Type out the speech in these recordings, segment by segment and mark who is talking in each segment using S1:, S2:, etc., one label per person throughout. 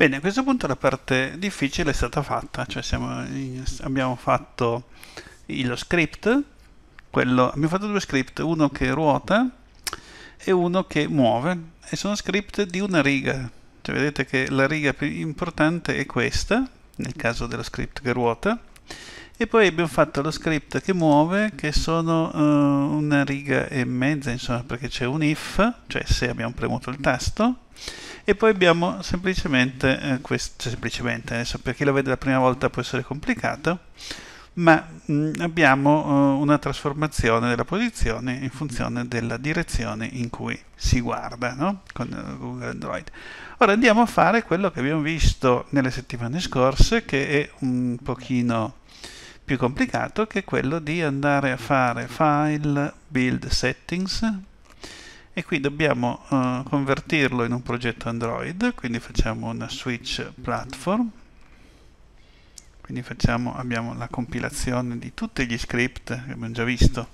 S1: Bene, a questo punto la parte difficile è stata fatta, cioè siamo, abbiamo fatto lo script, quello, abbiamo fatto due script, uno che ruota e uno che muove, e sono script di una riga, cioè vedete che la riga più importante è questa, nel caso dello script che ruota, e poi abbiamo fatto lo script che muove che sono uh, una riga e mezza insomma perché c'è un if cioè se abbiamo premuto il tasto e poi abbiamo semplicemente eh, questo cioè semplicemente adesso per chi lo vede la prima volta può essere complicato ma mh, mm, abbiamo uh, una trasformazione della posizione in funzione della direzione in cui si guarda no? con eh, Google Android. Ora andiamo a fare quello che abbiamo visto nelle settimane scorse che è un pochino più complicato che quello di andare a fare file build settings e qui dobbiamo uh, convertirlo in un progetto Android quindi facciamo una switch platform quindi facciamo, abbiamo la compilazione di tutti gli script che abbiamo già visto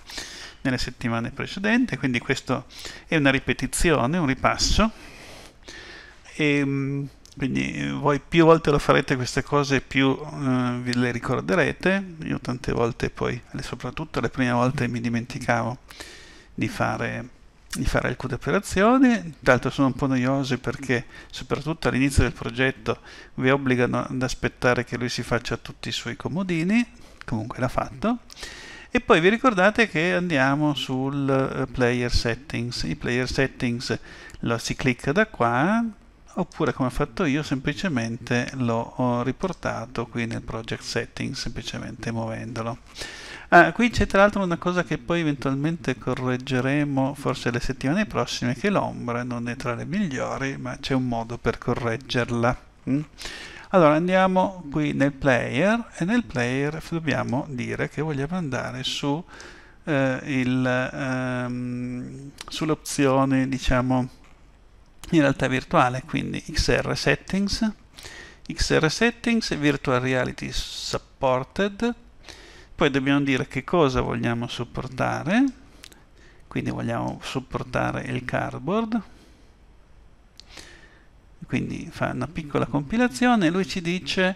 S1: nelle settimane precedenti quindi questo è una ripetizione, un ripasso e, ehm, quindi eh, voi più volte lo farete queste cose più eh, vi le ricorderete io tante volte poi soprattutto le prime volte mi dimenticavo di fare, di fare alcune operazioni tanto sono un po' noiosi perché soprattutto all'inizio del progetto vi obbligano ad aspettare che lui si faccia tutti i suoi comodini comunque l'ha fatto e poi vi ricordate che andiamo sul eh, player settings i player settings lo si clicca da qua oppure come ho fatto io semplicemente l'ho riportato qui nel project setting semplicemente muovendolo ah, qui c'è tra l'altro una cosa che poi eventualmente correggeremo forse le settimane prossime che l'ombra non è tra le migliori ma c'è un modo per correggerla mm? allora andiamo qui nel player e nel player dobbiamo dire che vogliamo andare su eh, il, ehm, sull'opzione diciamo in realtà virtuale, quindi XR Settings, XR Settings, Virtual Reality Supported, poi dobbiamo dire che cosa vogliamo supportare, quindi vogliamo supportare il cardboard, quindi fa una piccola compilazione e lui ci dice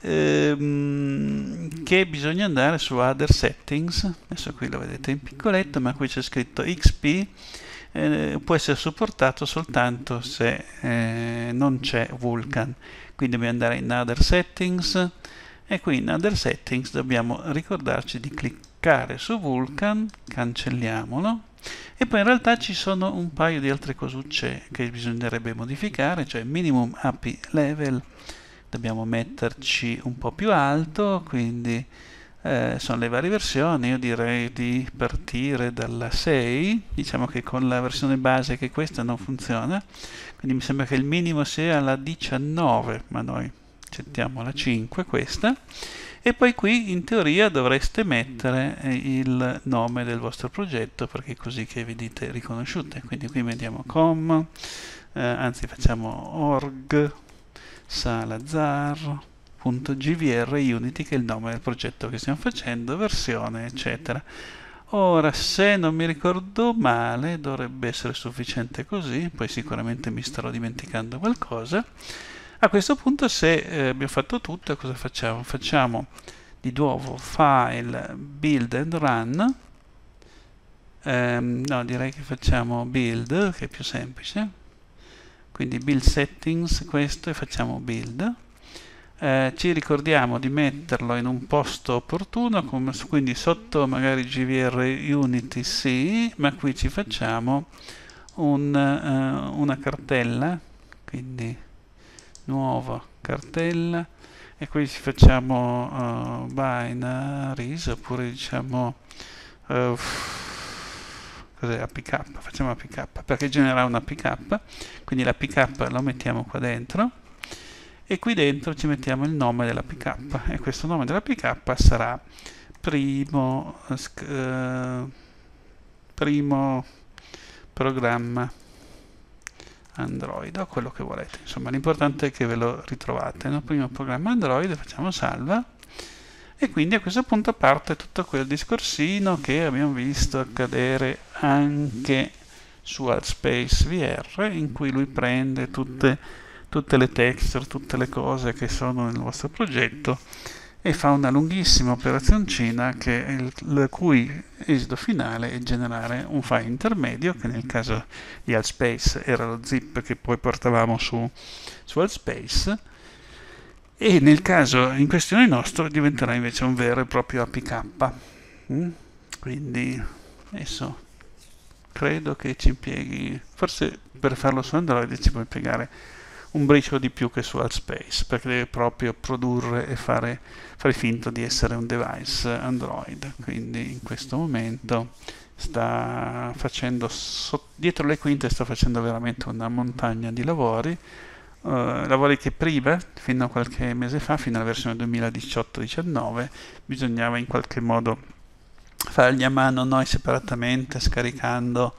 S1: ehm, che bisogna andare su Other Settings, adesso qui lo vedete in piccoletto, ma qui c'è scritto XP, eh, può essere supportato soltanto se eh, non c'è Vulkan. Quindi dobbiamo andare in Other Settings e qui in Other Settings dobbiamo ricordarci di cliccare su Vulkan, cancelliamolo e poi in realtà ci sono un paio di altre cosucce che bisognerebbe modificare, cioè Minimum API Level dobbiamo metterci un po' più alto, quindi eh, sono le varie versioni, io direi di partire dalla 6, diciamo che con la versione base che questa non funziona, quindi mi sembra che il minimo sia la 19, ma noi accettiamo la 5 questa, e poi qui in teoria dovreste mettere eh, il nome del vostro progetto perché è così che vi dite riconosciute, quindi qui mettiamo com, eh, anzi facciamo org, Salazar, .gvr unity che è il nome del progetto che stiamo facendo, versione eccetera. Ora se non mi ricordo male dovrebbe essere sufficiente così, poi sicuramente mi starò dimenticando qualcosa. A questo punto se eh, abbiamo fatto tutto cosa facciamo? Facciamo di nuovo file build and run ehm, no direi che facciamo build che è più semplice quindi build settings questo e facciamo build eh, ci ricordiamo di metterlo in un posto opportuno come, quindi sotto magari gvr unity sì ma qui ci facciamo un, eh, una cartella quindi nuova cartella e qui ci facciamo uh, binaries oppure diciamo uh, cos'è pickup? facciamo la pickup perché genera una pickup quindi la pickup lo mettiamo qua dentro e qui dentro ci mettiamo il nome della pickup e questo nome della pickup sarà primo, eh, eh, primo programma android o quello che volete insomma l'importante è che ve lo ritrovate no? primo programma android facciamo salva e quindi a questo punto parte tutto quel discorsino che abbiamo visto accadere anche su AdSpace VR in cui lui prende tutte tutte le texture, tutte le cose che sono nel vostro progetto e fa una lunghissima operazioncina il, il cui esito finale è generare un file intermedio che nel caso di Altspace era lo zip che poi portavamo su, su Altspace e nel caso in questione nostro diventerà invece un vero e proprio APK mm? quindi adesso credo che ci impieghi forse per farlo su Android ci puoi impiegare un briciolo di più che su Altspace, perché deve proprio produrre e fare, fare finta di essere un device Android. Quindi in questo momento sta facendo, so, dietro le quinte sta facendo veramente una montagna di lavori, Uh, lavori che prima, fino a qualche mese fa, fino alla versione 2018-19, bisognava in qualche modo fargli a mano noi separatamente, scaricando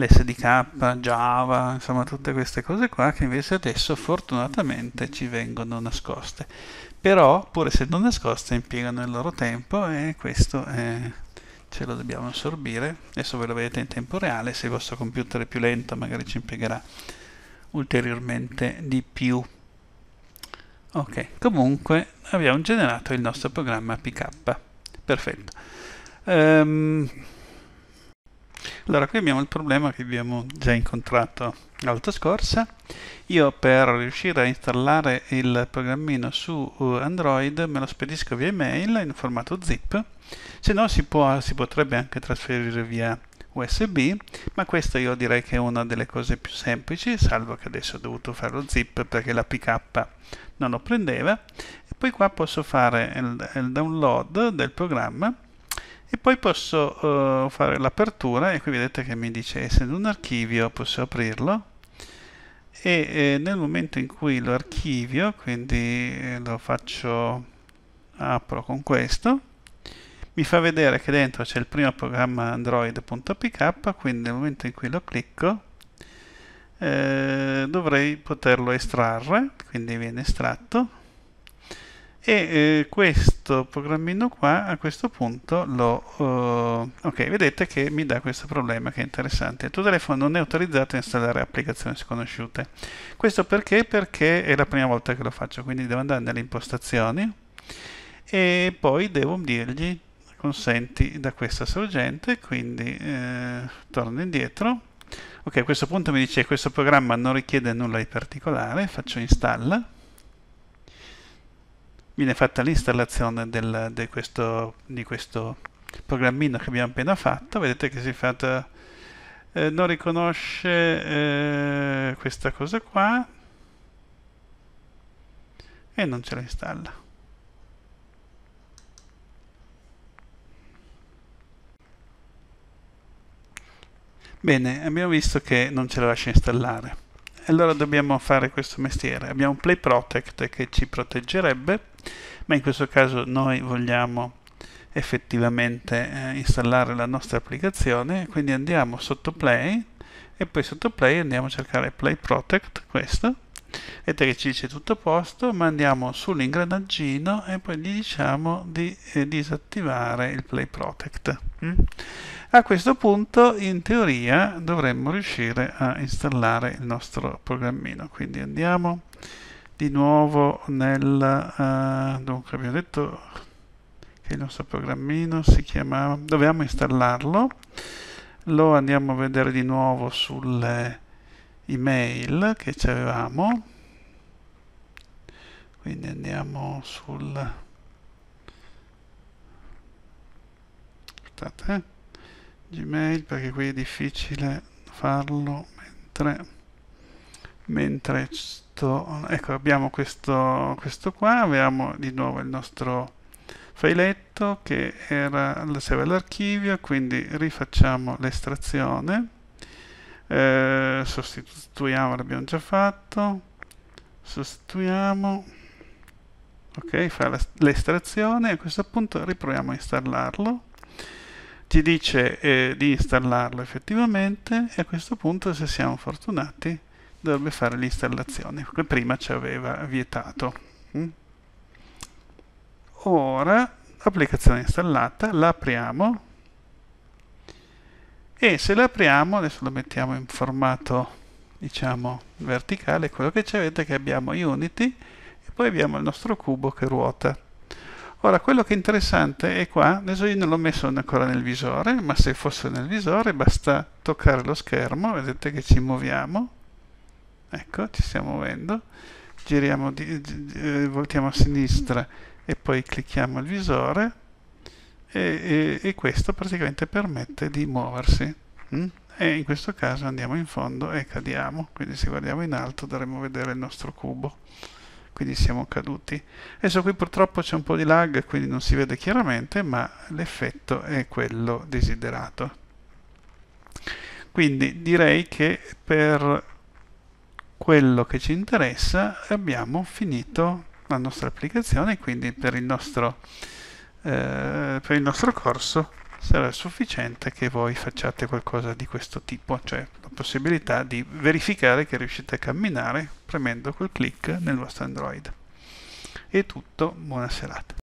S1: l'SDK, Java, insomma tutte queste cose qua che invece adesso fortunatamente ci vengono nascoste. Però pur essendo nascoste impiegano il loro tempo e questo eh, ce lo dobbiamo assorbire. Adesso ve lo vedete in tempo reale, se il vostro computer è più lento magari ci impiegherà ulteriormente di più. Ok, comunque abbiamo generato il nostro programma PK. Perfetto. Um, allora, qui abbiamo il problema che abbiamo già incontrato la volta scorsa. Io per riuscire a installare il programmino su eh, Android me lo spedisco via email in formato zip, se no si, può, si potrebbe anche trasferire via USB, ma questa io direi che è una delle cose più semplici, salvo che adesso ho dovuto fare lo zip perché la PK non lo prendeva. E poi qua posso fare il, il download del programma e poi posso uh, fare l'apertura e qui vedete che mi dice essendo un archivio posso aprirlo e eh, nel momento in cui lo archivio quindi eh, lo faccio apro con questo mi fa vedere che dentro c'è il primo programma android.pk quindi nel momento in cui lo clicco eh, dovrei poterlo estrarre quindi viene estratto e eh, questo questo programmino qua a questo punto lo uh, ok vedete che mi dà questo problema che è interessante il tuo telefono non è autorizzato a installare applicazioni sconosciute questo perché perché è la prima volta che lo faccio quindi devo andare nelle impostazioni e poi devo dirgli consenti da questa sorgente quindi eh, torno indietro ok a questo punto mi dice che questo programma non richiede nulla di particolare faccio installa viene fatta l'installazione del, de questo, di questo programmino che abbiamo appena fatto vedete che si è fatta eh, non riconosce eh, questa cosa qua e non ce la installa bene abbiamo visto che non ce la lascia installare allora dobbiamo fare questo mestiere. Abbiamo Play Protect che ci proteggerebbe, ma in questo caso noi vogliamo effettivamente eh, installare la nostra applicazione, quindi andiamo sotto Play e poi sotto Play andiamo a cercare Play Protect, questo, vedete che ci dice tutto a posto, ma andiamo sull'ingranaggino e poi gli diciamo di eh, disattivare il Play Protect. Mm? A questo punto in teoria dovremmo riuscire a installare il nostro programmino. Quindi andiamo di nuovo nel... Uh, dunque abbiamo detto che il nostro programmino si chiamava... Dobbiamo installarlo. Lo andiamo a vedere di nuovo sulle email che ci avevamo. Quindi andiamo sul aspettate eh? gmail perché qui è difficile farlo mentre mentre sto ecco abbiamo questo questo qua abbiamo di nuovo il nostro filetto che era serve all'archivio quindi rifacciamo l'estrazione eh, sostituiamo l'abbiamo già fatto sostituiamo ok fa l'estrazione a questo punto riproviamo a installarlo ti dice eh, di installarlo effettivamente e a questo punto se siamo fortunati dovrebbe fare l'installazione che prima ci aveva vietato mm. ora applicazione installata la apriamo e se la apriamo adesso lo mettiamo in formato diciamo verticale quello che ci vedete è che abbiamo Unity e poi abbiamo il nostro cubo che ruota Ora, quello che è interessante è qua, adesso io non l'ho messo ancora nel visore, ma se fosse nel visore basta toccare lo schermo, vedete che ci muoviamo, ecco, ci stiamo muovendo, giriamo, di, eh, voltiamo a sinistra e poi clicchiamo il visore e, e, e questo praticamente permette di muoversi. Mm? E in questo caso andiamo in fondo e cadiamo, quindi se guardiamo in alto dovremmo vedere il nostro cubo quindi siamo caduti. Adesso qui purtroppo c'è un po' di lag, quindi non si vede chiaramente, ma l'effetto è quello desiderato. Quindi direi che per quello che ci interessa abbiamo finito la nostra applicazione, quindi per il nostro, eh, per il nostro corso sarà sufficiente che voi facciate qualcosa di questo tipo, cioè la possibilità di verificare che riuscite a camminare premendo quel click nel vostro Android. È tutto, buona serata.